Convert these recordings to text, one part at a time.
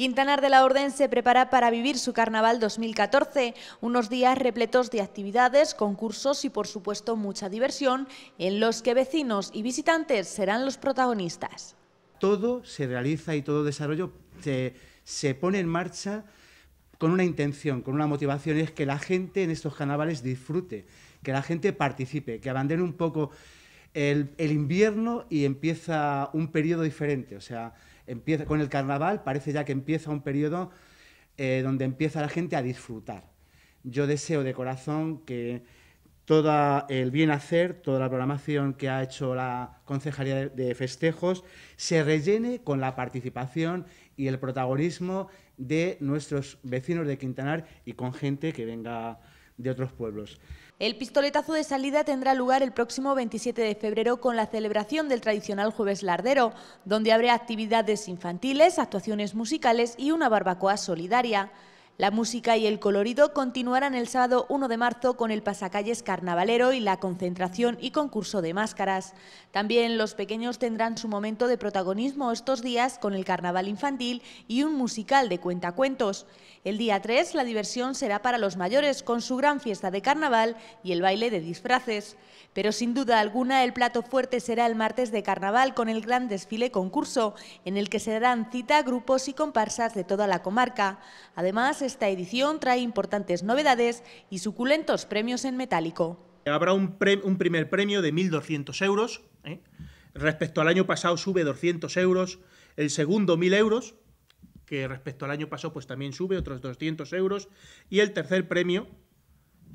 Quintanar de la Orden se prepara para vivir su carnaval 2014, unos días repletos de actividades, concursos y por supuesto mucha diversión, en los que vecinos y visitantes serán los protagonistas. Todo se realiza y todo desarrollo se, pone en marcha con una intención, con una motivación, es que la gente en estos carnavales disfrute, que la gente participe, que abandone un poco el, el invierno y empieza un periodo diferente. O sea, empieza, con el carnaval parece ya que empieza un periodo eh, donde empieza la gente a disfrutar. Yo deseo de corazón que todo el bien hacer, toda la programación que ha hecho la Concejalía de Festejos, se rellene con la participación y el protagonismo de nuestros vecinos de Quintanar y con gente que venga otros pueblos. El pistoletazo de salida tendrá lugar el próximo 27 de febrero con la celebración del tradicional Jueves Lardero, donde habrá actividades infantiles, actuaciones musicales y una barbacoa solidaria. La música y el colorido continuarán el sábado 1 de marzo con el pasacalles carnavalero y la concentración y concurso de máscaras. También los pequeños tendrán su momento de protagonismo estos días con el carnaval infantil y un musical de cuentacuentos. El día 3 la diversión será para los mayores con su gran fiesta de carnaval y el baile de disfraces. Pero sin duda alguna el plato fuerte será el martes de carnaval con el gran desfile concurso en el que se darán cita a grupos y comparsas de toda la comarca. Además, esta edición trae importantes novedades y suculentos premios en metálico. Habrá un, primer premio de 1.200 euros, ¿eh? respecto al año pasado sube 200 euros, el segundo 1.000 euros, que respecto al año pasado pues también sube otros 200 euros, y el tercer premio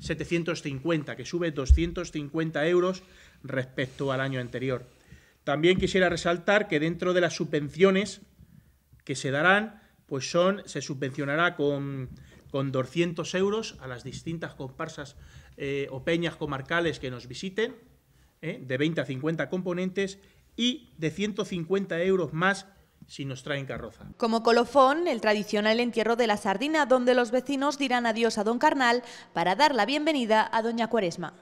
750, que sube 250 euros respecto al año anterior. También quisiera resaltar que dentro de las subvenciones que se darán pues son, se subvencionará con, con 200 euros a las distintas comparsas eh, o peñas comarcales que nos visiten, ¿eh? de 20 a 50 componentes, y de 150 euros más si nos traen carroza. Como colofón, el tradicional entierro de la sardina, donde los vecinos dirán adiós a don Carnal para dar la bienvenida a doña Cuaresma.